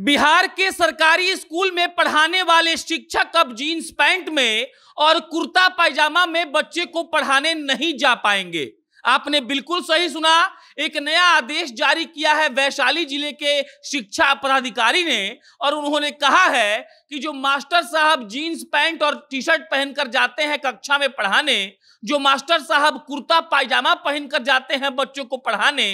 बिहार के सरकारी स्कूल में पढ़ाने वाले शिक्षक अब जीन्स पैंट में और कुर्ता पायजामा में बच्चे को पढ़ाने नहीं जा पाएंगे आपने बिल्कुल सही सुना एक नया आदेश जारी किया है वैशाली जिले के शिक्षा पदाधिकारी ने और उन्होंने कहा है कि जो मास्टर साहब जीन्स पैंट और टी शर्ट पहनकर जाते हैं कक्षा में पढ़ाने जो मास्टर साहब कुर्ता पायजामा पहनकर जाते हैं बच्चों को पढ़ाने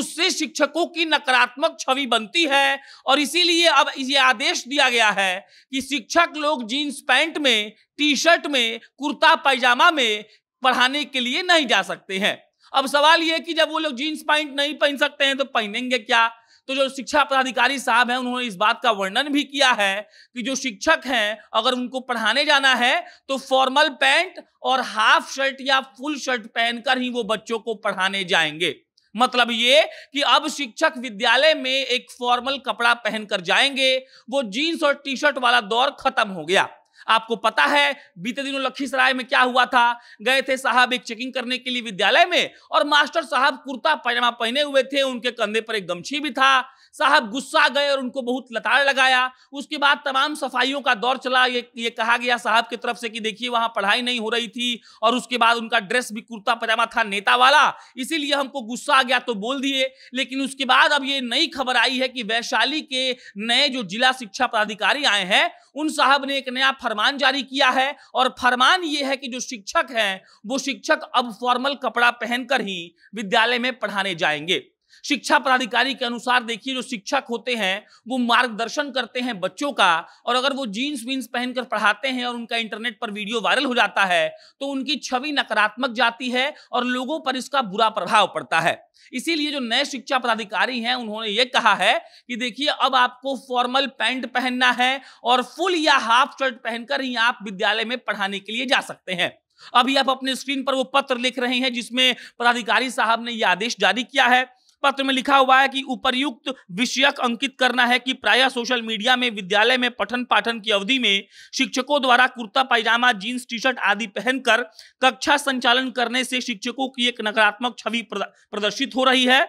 उससे शिक्षकों की नकारात्मक छवि बनती है और इसीलिए अब ये आदेश दिया गया है कि शिक्षक लोग जीन्स पैंट में टी शर्ट में कुर्ता पायजामा में पढ़ाने के लिए नहीं जा सकते हैं अब सवाल यह कि जब वो लोग जीन्स पैंट नहीं पहन सकते हैं तो पहनेंगे क्या तो जो शिक्षा पदाधिकारी साहब हैं उन्होंने इस बात का वर्णन भी किया है कि जो शिक्षक हैं अगर उनको पढ़ाने जाना है तो फॉर्मल पैंट और हाफ शर्ट या फुल शर्ट पहनकर ही वो बच्चों को पढ़ाने जाएंगे मतलब ये कि अब शिक्षक विद्यालय में एक फॉर्मल कपड़ा पहनकर जाएंगे वो जीन्स और टी शर्ट वाला दौर खत्म हो गया आपको पता है बीते दिनों लखीसराय में क्या हुआ था गए थे साहब एक चेकिंग करने के लिए विद्यालय में और मास्टर साहब कुर्ता पैजामा पहने हुए थे उनके कंधे पर एक गमछी भी था साहब गुस्सा गए और उनको बहुत लताड़ लगाया उसके बाद तमाम सफाइयों का दौर चला ये ये कहा गया साहब की तरफ से कि देखिए वहां पढ़ाई नहीं हो रही थी और उसके बाद उनका ड्रेस भी कुर्ता पजामा था नेता वाला इसीलिए हमको गुस्सा आ गया तो बोल दिए लेकिन उसके बाद अब ये नई खबर आई है कि वैशाली के नए जो जिला शिक्षा पदाधिकारी आए हैं उन साहब ने एक नया फरमान जारी किया है और फरमान ये है कि जो शिक्षक हैं वो शिक्षक अब फॉर्मल कपड़ा पहनकर ही विद्यालय में पढ़ाने जाएंगे शिक्षा प्राधिकारी के अनुसार देखिए जो शिक्षक होते हैं वो मार्गदर्शन करते हैं बच्चों का और अगर वो जीन्स वीन्स पहनकर पढ़ाते हैं और उनका इंटरनेट पर वीडियो वायरल हो जाता है तो उनकी छवि नकारात्मक जाती है और लोगों पर इसका बुरा प्रभाव पड़ता है इसीलिए जो नए शिक्षा प्राधिकारी हैं उन्होंने ये कहा है कि देखिए अब आपको फॉर्मल पैंट पहनना है और फुल या हाफ शर्ट पहनकर ही आप विद्यालय में पढ़ाने के लिए जा सकते हैं अभी आप अपने स्क्रीन पर वो पत्र लिख रहे हैं जिसमें पदाधिकारी साहब ने यह आदेश जारी किया है पत्र में लिखा हुआ है कि उपर्युक्त विषयक अंकित करना है कि प्रायः सोशल मीडिया में विद्यालय में पठन पाठन की अवधि में शिक्षकों द्वारा kurta pyjama jeans T shirt आदि पहनकर कक्षा संचालन करने से शिक्षकों की एक नकारात्मक छवि प्रदर्शित हो रही है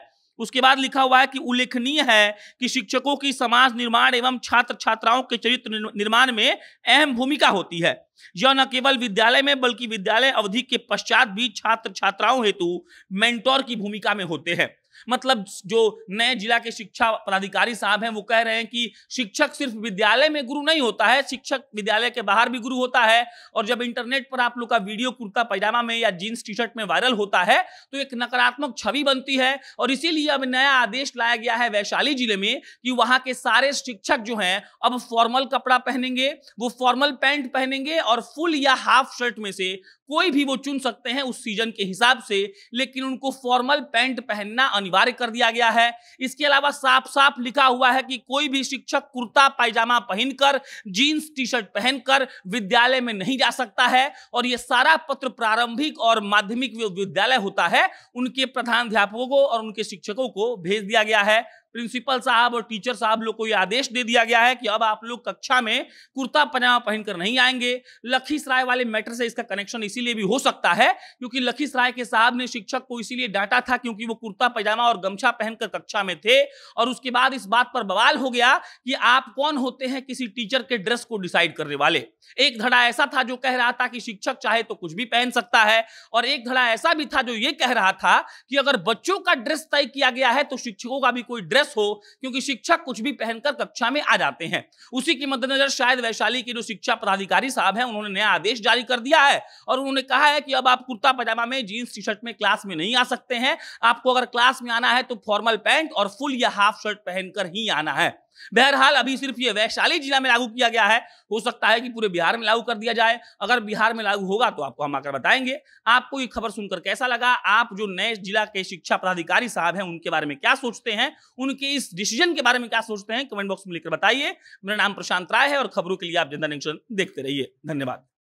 उसके बाद लिखा हुआ है कि उल्लेखनीय है कि शिक्षकों की समाज निर्माण एवं छात्र छात्राओं के चरित्र निर्माण में अहम भूमिका होती है यह न केवल विद्यालय में बल्कि विद्यालय अवधि के पश्चात भी छात्र छात्राओं हेतु मेंटोर की भूमिका में होते हैं मतलब जो नए जिला के शिक्षा पदाधिकारी साहब हैं वो कह रहे हैं कि शिक्षक सिर्फ विद्यालय में गुरु नहीं होता है शिक्षक विद्यालय के बाहर भी गुरु होता है और जब इंटरनेट पर आप लोग का वीडियो कुर्ता पैजामा में या जीन्स टी शर्ट में वायरल होता है तो एक नकारात्मक छवि बनती है और इसीलिए अब नया आदेश लाया गया है वैशाली जिले में कि वहां के सारे शिक्षक जो हैं अब फॉर्मल कपड़ा पहनेंगे वो फॉर्मल पैंट पहनेंगे और फुल या हाफ शर्ट में से कोई भी वो चुन सकते हैं उस सीजन के हिसाब से लेकिन उनको फॉर्मल पैंट पहनना अनिवार्य कर दिया गया है इसके अलावा साफ साफ लिखा हुआ है कि कोई भी शिक्षक कुर्ता पायजामा पहनकर जीन्स टी शर्ट पहनकर विद्यालय में नहीं जा सकता है और ये सारा पत्र प्रारंभिक और माध्यमिक विद्यालय होता है उनके अध्यापकों को और उनके शिक्षकों को भेज दिया गया है प्रिंसिपल साहब और टीचर साहब लोग को ये आदेश दे दिया गया है कि अब आप लोग कक्षा में कुर्ता पजामा पहनकर नहीं आएंगे लखीसराय वाले मैटर से इसका कनेक्शन इसीलिए भी हो सकता है क्योंकि लखीसराय के साहब ने शिक्षक को इसीलिए डांटा था क्योंकि वो कुर्ता पजामा और गमछा पहनकर कक्षा में थे और उसके बाद इस बात पर बवाल हो गया कि आप कौन होते हैं किसी टीचर के ड्रेस को डिसाइड करने वाले एक धड़ा ऐसा था जो कह रहा था कि शिक्षक चाहे तो कुछ भी पहन सकता है और एक धड़ा ऐसा भी था जो ये कह रहा था कि अगर बच्चों का ड्रेस तय किया गया है तो शिक्षकों का भी कोई ड्रेस ड्रेस हो क्योंकि शिक्षक कुछ भी पहनकर कक्षा में आ जाते हैं उसी के मद्देनजर शायद वैशाली के जो शिक्षा पदाधिकारी साहब हैं उन्होंने नया आदेश जारी कर दिया है और उन्होंने कहा है कि अब आप कुर्ता पजामा में जीन्स टी शर्ट में क्लास में नहीं आ सकते हैं आपको अगर क्लास में आना है तो फॉर्मल पैंट और फुल या हाफ शर्ट पहनकर ही आना है बहरहाल अभी सिर्फ ये वैशाली जिला में लागू किया गया है हो सकता है कि पूरे बिहार में लागू कर दिया जाए अगर बिहार में लागू होगा तो आपको हम आकर बताएंगे आपको ये खबर सुनकर कैसा लगा आप जो नए जिला के शिक्षा पदाधिकारी साहब हैं उनके बारे में क्या सोचते हैं उनके इस डिसीजन के बारे में क्या सोचते हैं कमेंट बॉक्स में लिखकर बताइए मेरा नाम प्रशांत राय है और खबरों के लिए आप जनता नेक्शन देखते रहिए धन्यवाद